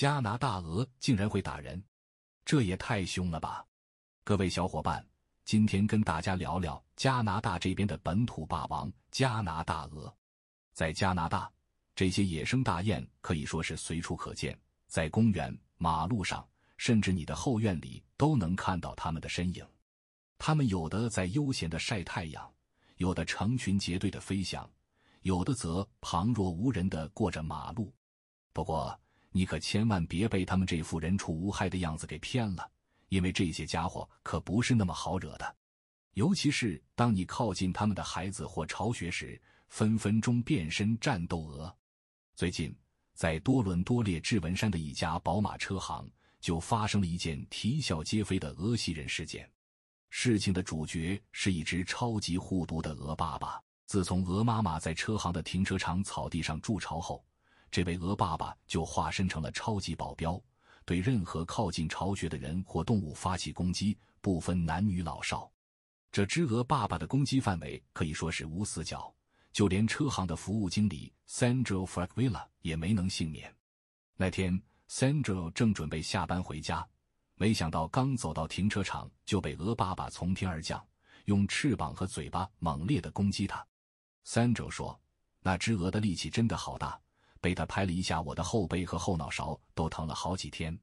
加拿大鹅竟然会打人，这也太凶了吧！各位小伙伴，今天跟大家聊聊加拿大这边的本土霸王——加拿大鹅。在加拿大，这些野生大雁可以说是随处可见，在公园、马路上，甚至你的后院里都能看到它们的身影。它们有的在悠闲的晒太阳，有的成群结队的飞翔，有的则旁若无人的过着马路。不过，你可千万别被他们这副人畜无害的样子给骗了，因为这些家伙可不是那么好惹的。尤其是当你靠近他们的孩子或巢穴时，分分钟变身战斗鹅。最近，在多伦多列治文山的一家宝马车行，就发生了一件啼笑皆非的俄袭人事件。事情的主角是一只超级护犊的鹅爸爸。自从鹅妈妈在车行的停车场草地上筑巢后，这位鹅爸爸就化身成了超级保镖，对任何靠近巢穴的人或动物发起攻击，不分男女老少。这只鹅爸爸的攻击范围可以说是无死角，就连车行的服务经理 Sandro f r a g v i l l a 也没能幸免。那天，Sandro 正准备下班回家，没想到刚走到停车场就被鹅爸爸从天而降，用翅膀和嘴巴猛烈地攻击他。Sandro 说：“那只鹅的力气真的好大。”被他拍了一下，我的后背和后脑勺都疼了好几天。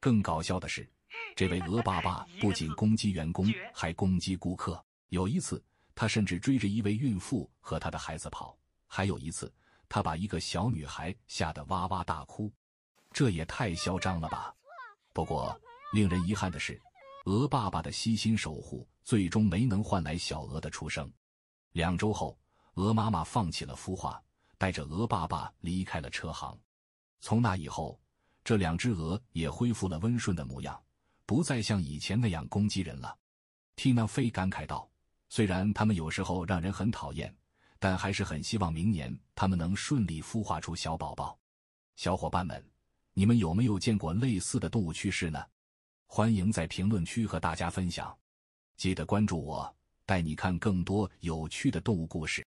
更搞笑的是，这位鹅爸爸不仅攻击员工，还攻击顾客。有一次，他甚至追着一位孕妇和他的孩子跑；还有一次，他把一个小女孩吓得哇哇大哭。这也太嚣张了吧！不过，令人遗憾的是，鹅爸爸的悉心守护最终没能换来小鹅的出生。两周后，鹅妈妈放弃了孵化。带着鹅爸爸离开了车行。从那以后，这两只鹅也恢复了温顺的模样，不再像以前那样攻击人了。缇娜菲感慨道：“虽然他们有时候让人很讨厌，但还是很希望明年他们能顺利孵化出小宝宝。”小伙伴们，你们有没有见过类似的动物趣事呢？欢迎在评论区和大家分享。记得关注我，带你看更多有趣的动物故事。